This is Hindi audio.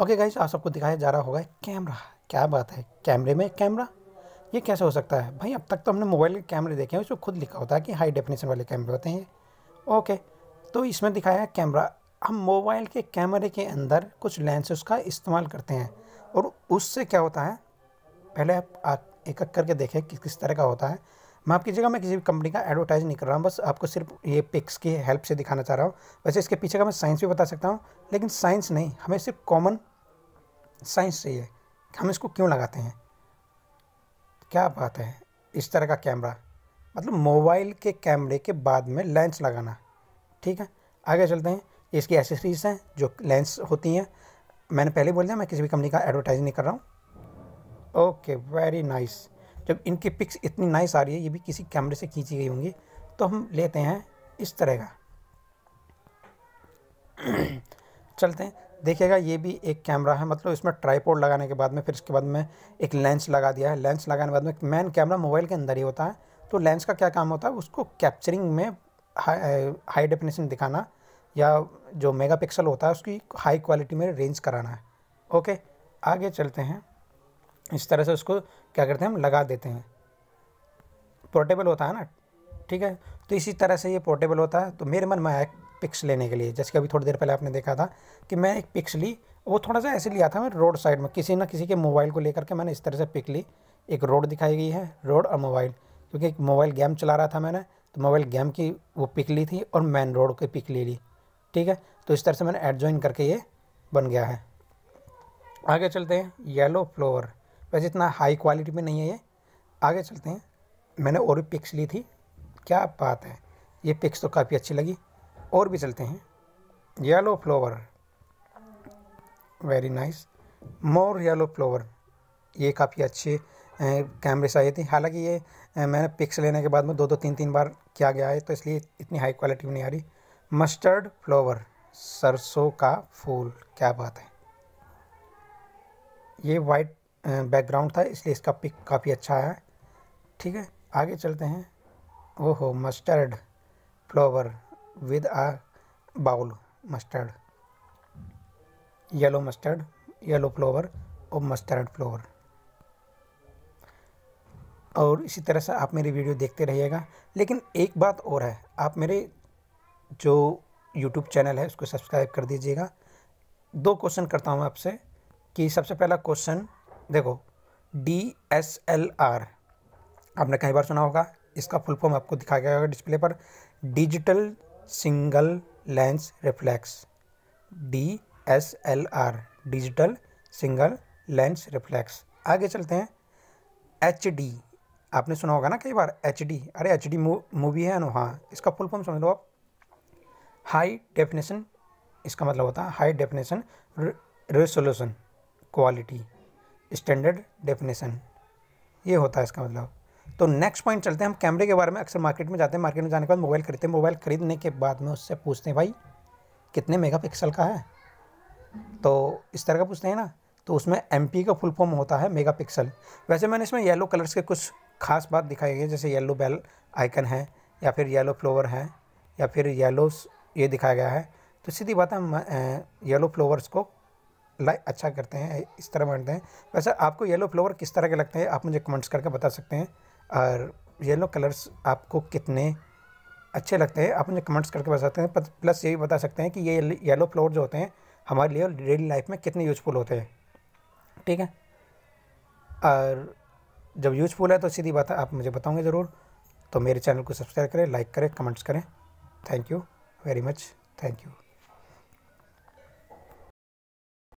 ओके गाइस आप सबको दिखाया जा रहा होगा कैमरा क्या बात है कैमरे में कैमरा ये कैसे हो सकता है भाई अब तक तो हमने मोबाइल के कैमरे देखे हैं उसमें खुद लिखा होता है कि हाई डेफिनेशन वाले कैमरे होते हैं ओके तो इसमें दिखाया है कैमरा हम मोबाइल के कैमरे के अंदर कुछ लेंसेस का इस्तेमाल करते हैं और उससे क्या होता है पहले आप एक एक करके देखें किस किस तरह का होता है माफ़ कीजिएगा मैं किसी भी कंपनी का एडवर्टाइज नहीं कर रहा हूँ बस आपको सिर्फ ये पिक्स की हेल्प से दिखाना चाह रहा हूँ वैसे इसके पीछे का मैं साइंस भी बता सकता हूँ लेकिन साइंस नहीं हमें सिर्फ कॉमन साइंस चाहिए हम इसको क्यों लगाते हैं क्या बात है इस तरह का कैमरा मतलब मोबाइल के कैमरे के बाद में लेंस लगाना ठीक है आगे चलते हैं इसकी एसेसरीज हैं जो लेंस होती हैं मैंने पहले बोल दिया मैं किसी भी कंपनी का एडवर्टाइज नहीं कर रहा हूँ ओके वेरी नाइस जब इनकी पिक्स इतनी नाइस आ रही है ये भी किसी कैमरे से खींची गई होंगी तो हम लेते हैं इस तरह का चलते हैं देखिएगा ये भी एक कैमरा है मतलब इसमें ट्राईपोर्ड लगाने के बाद में फिर इसके बाद में एक लेंस लगा दिया है लेंस लगाने के बाद में मेन कैमरा मोबाइल के अंदर ही होता है तो लेंस का क्या काम होता है उसको कैप्चरिंग में हाई डेफिनेशन दिखाना या जो मेगापिक्सल होता है उसकी हाई क्वालिटी में रेंज कराना है ओके आगे चलते हैं इस तरह से उसको क्या करते हैं हम लगा देते हैं पोर्टेबल होता है ना ठीक है तो इसी तरह से ये पोर्टेबल होता है तो मेरे मन में आया पिक्स लेने के लिए जैसे कि अभी थोड़ी देर पहले आपने देखा था कि मैं एक पिक्स ली वो थोड़ा सा ऐसे लिया था मैं रोड साइड में किसी ना किसी के मोबाइल को लेकर के मैंने इस तरह से पिक ली एक रोड दिखाई गई है रोड और मोबाइल क्योंकि एक मोबाइल गेम चला रहा था मैंने तो मोबाइल गेम की वो पिक ली थी और मैन रोड की पिक ले ली ठीक है तो इस तरह से मैंने एड ज्वाइन करके ये बन गया है आगे चलते हैं येलो फ्लोवर वैसे इतना हाई क्वालिटी में नहीं है ये आगे चलते हैं मैंने और भी पिक्स ली थी क्या बात है ये पिक्स तो काफ़ी अच्छी लगी और भी चलते हैं yellow flower very nice more yellow flower ये काफ़ी अच्छे कैमरे से आए थे हालांकि ये मैंने पिक्स लेने के बाद में दो दो तीन तीन बार किया गया है तो इसलिए इतनी हाई क्वालिटी में नहीं आ रही मस्टर्ड फ्लावर सरसों का फूल क्या बात है ये वाइट बैकग्राउंड था इसलिए इसका पिक काफ़ी अच्छा है ठीक है आगे चलते हैं ओहो mustard flower with a bowl mustard yellow mustard yellow flower और मस्टर्ड फ्लावर और इसी तरह से आप मेरी वीडियो देखते रहिएगा लेकिन एक बात और है आप मेरे जो यूट्यूब चैनल है उसको सब्सक्राइब कर दीजिएगा दो क्वेश्चन करता हूँ आपसे कि सबसे पहला क्वेश्चन देखो डी एस एल आर आपने कई बार सुना होगा इसका फुल फॉर्म आपको दिखाया गया होगा डिस्प्ले पर digital single lens reflex D S L R digital single lens reflex आगे चलते हैं एच डी आपने सुना होगा ना कई बार एच डी अरे एच डी मूवी है ना हाँ इसका फुल फॉर्म समझ लो आप हाई डेफिनेशन इसका मतलब होता है high definition resolution quality standard definition ये होता है इसका मतलब तो नेक्स्ट पॉइंट चलते हैं हम कैमरे के बारे में अक्सर मार्केट में जाते हैं मार्केट में जाने के बाद मोबाइल खरीदते हैं मोबाइल खरीदने के बाद में उससे पूछते हैं भाई कितने मेगापिक्सल का है तो इस तरह का पूछते हैं ना तो उसमें एम का फुल फॉर्म होता है पिक्सल वैसे मैंने इसमें येलो कलर्स के कुछ खास बात दिखाई है जैसे येलो बेल आइकन है या फिर येलो फ्लोवर है या फिर येलो ये दिखाया गया है तो सीधी बात है येलो फ्लोवर्स को लाइक अच्छा करते हैं इस तरह बनते हैं वैसे आपको येलो फ्लावर किस तरह के लगते हैं आप मुझे कमेंट्स करके बता सकते हैं और येलो कलर्स आपको कितने अच्छे लगते हैं आप मुझे कमेंट्स करके बता सकते हैं प्लस ये भी बता सकते हैं कि ये येलो फ्लावर जो होते हैं हमारे लिए डेली लाइफ में कितने यूजफुल होते हैं ठीक है और जब यूजफुल है तो सीधी बात है आप मुझे बताओगे ज़रूर तो मेरे चैनल को सब्सक्राइब करें लाइक करें कमेंट्स करें thank you very much thank you